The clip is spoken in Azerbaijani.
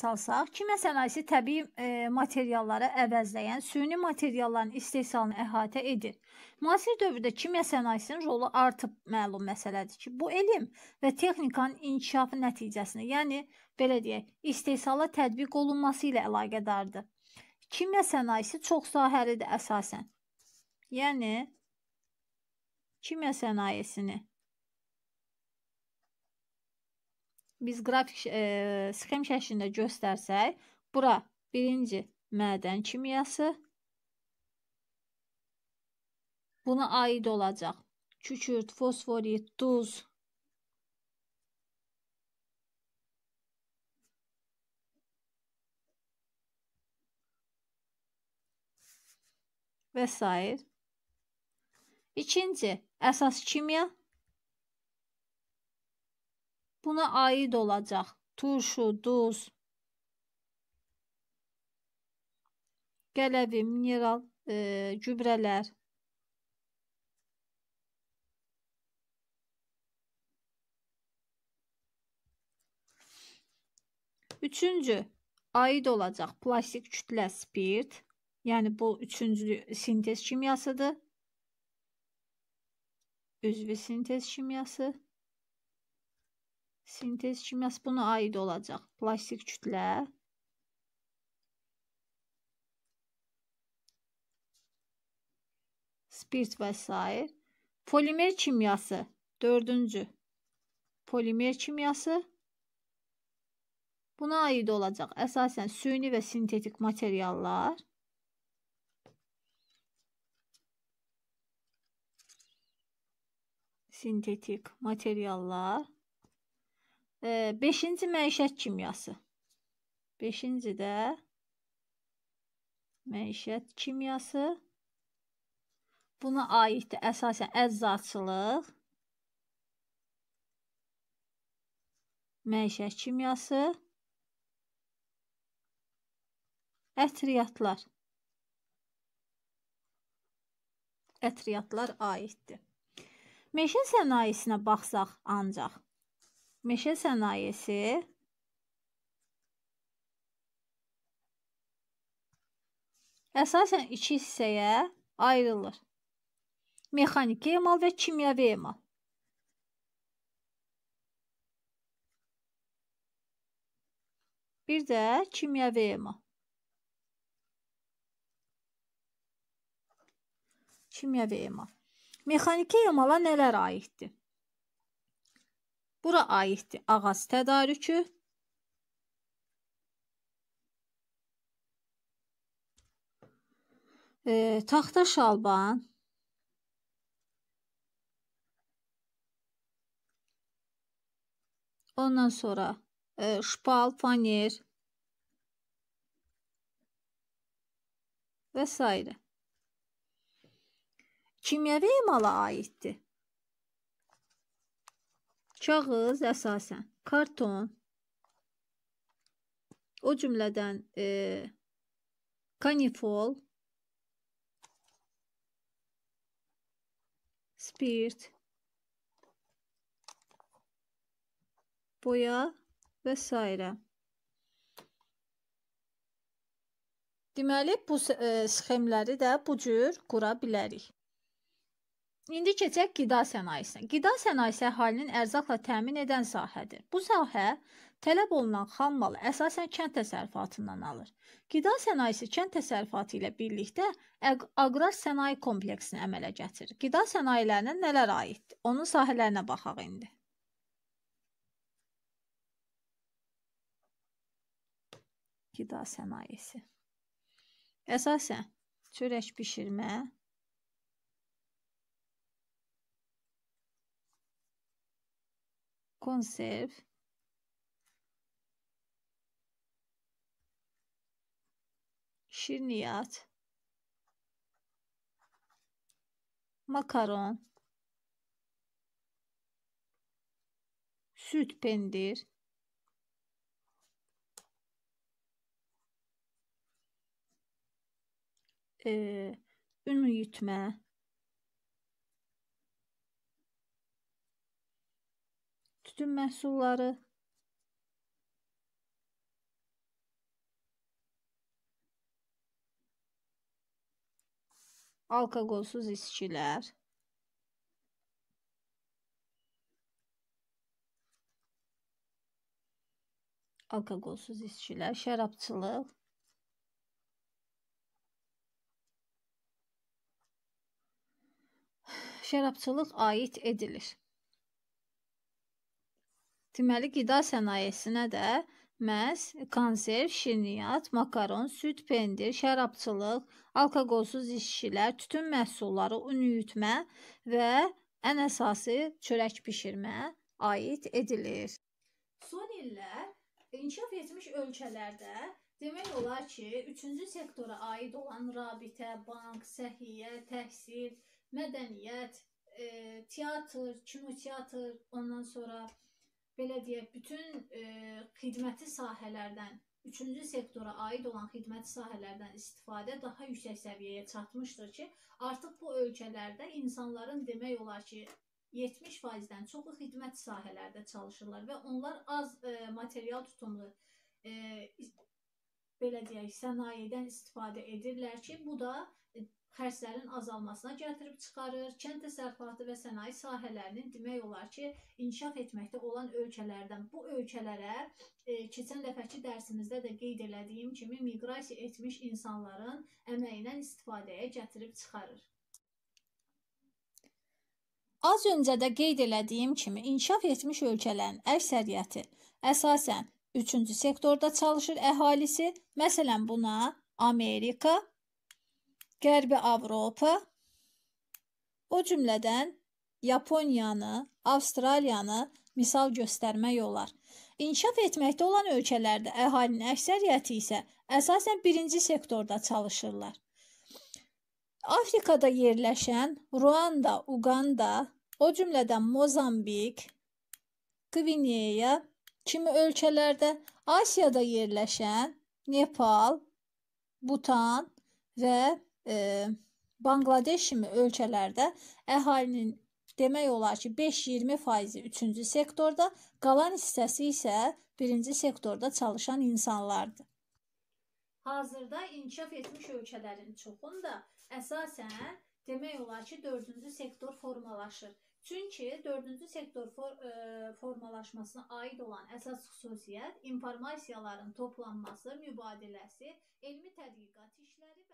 salsaq, kim sənayesi təbii e, materialları əvəzləyən süni materialların istehsalını əhatə edir. Müasir dövrdə kimya sənayesinin rolu artıb məlum məsələdir ki, bu elm və texnikanın inkişafı nəticəsində, yəni belə deyək, istehsala tətbiq olunması ilə əlaqədardır. Kimya sənayesi çox sahəlidir əsasən. Yəni kimya sənayesini biz qrafik e, sxem şəklində göstərsək, bura birinci mədən kimyası, buna aid olacaq kükürt, fosforit, duz, və s. İkinci, əsas kimya buna aid olacaq. Turşu, duz, qələvi, mineral e, gübrələr. Üçüncü, aid olacaq plastik kütlə spirt. Yəni bu üçüncü sintez kimyasıdır. Üzvi sintez kimyası. Sintez kimyası buna aid olacaq. Plastik kütlə. Spirt və s. Polimer kimyası. Dördüncü. Polimer kimyası. Buna aid olacaq əsasən süni və sintetik materiallar. Sintetik materiallar. 5-ci məişət kimyası. 5-ci də məişət kimyası. Buna aiddir əsasən əzacılıq, məişət kimyası, ətriyyatlar. Ətriyyatlar aiddir. Meşə sənayesinə baxsaq ancaq Meşə sənayesi əsasən iki hissəyə ayrılır. Mexaniki emal və kimyəvi emal. Bir də kimyəvi emal. Kimyəvi emal. Mexaniki emala nələr aiddir? Bura aiddir ağac tədarükü. E, taxta şalban. Ondan sonra e, şpal, faner və s. Kimyəvi emala aiddir. Kağız əsasən karton, o cümlədən e, kanifol, spirt, boya və s. Deməli, bu e, sxemləri də bu cür qura bilərik. İndi keçək qida sənayesinə. Qida sənayesi əhalinin ərzaqla təmin edən sahədir. Bu sahə tələb olunan xam mal əsasən kənd təsərrüfatından alır. Qida sənayesi kənd təsərrüfatı ilə birlikdə aqrar sənaye kompleksini əmələ gətirir. Qida sənayelerinə nələr aiddir? Onun sahələrinə baxaq indi. Qida sənayesi. Əsasən çörək bişirmə, conserve şirniyat makaron süt pendir e, ee, ün yutma tütün məhsulları, alkoqolsuz içkilər, alkoqolsuz içkilər, şərabçılıq, şərabçılıq aid edilir. Deməli qida sənayesinə də məhz konserv, şirniyyat, makaron, süd, pendir, şərabçılıq, alkoqolsuz içkilər, tütün məhsulları, un üyütmə və ən əsası çörək bişirmə aid edilir. Son illər inkişaf etmiş ölkələrdə demək olar ki, 3-cü sektora aid olan rabitə, bank, səhiyyə, təhsil, mədəniyyət, e, teatr, kinoteatr, ondan sonra belə deyək, bütün e, xidməti sahələrdən, üçüncü sektora aid olan xidmət sahələrdən istifadə daha yüksək səviyyəyə çatmışdır ki, artıq bu ölkələrdə insanların demək olar ki, 70%-dən çoxu xidmət sahələrdə çalışırlar və onlar az e, material tutumlu e, belə deyək, sənayedən istifadə edirlər ki, bu da e, xərclərin azalmasına gətirib çıxarır. Kənd təsərrüfatı və sənaye sahələrinin demək olar ki, inkişaf etməkdə olan ölkələrdən bu ölkələrə e, keçən dəfəki dərsimizdə də qeyd elədiyim kimi miqrasiya etmiş insanların əməyindən istifadəyə gətirib çıxarır. Az öncə də qeyd elədiyim kimi inkişaf etmiş ölkələrin əksəriyyəti əsasən 3-cü sektorda çalışır əhalisi. Məsələn, buna Amerika Qərbi Avropa, o cümlədən Yaponiyanı, Avstraliyanı misal göstərmək olar. İnkişaf etməkdə olan ölkələrdə əhalinin əksəriyyəti isə əsasən birinci sektorda çalışırlar. Afrikada yerləşən Ruanda, Uqanda, o cümlədən Mozambik, Qvineya kimi ölkələrdə Asiyada yerləşən Nepal, Butan və e, Banqladeş kimi ölkələrdə əhalinin demək olar ki 5-20 faizi üçüncü sektorda, qalan hissəsi isə birinci sektorda çalışan insanlardır. Hazırda inkişaf etmiş ölkələrin çoxunda əsasən demək olar ki 4-cü sektor formalaşır. Çünki 4-cü sektor for, e, formalaşmasına aid olan əsas xüsusiyyət informasiyaların toplanması, mübadiləsi, elmi tədqiqat işləri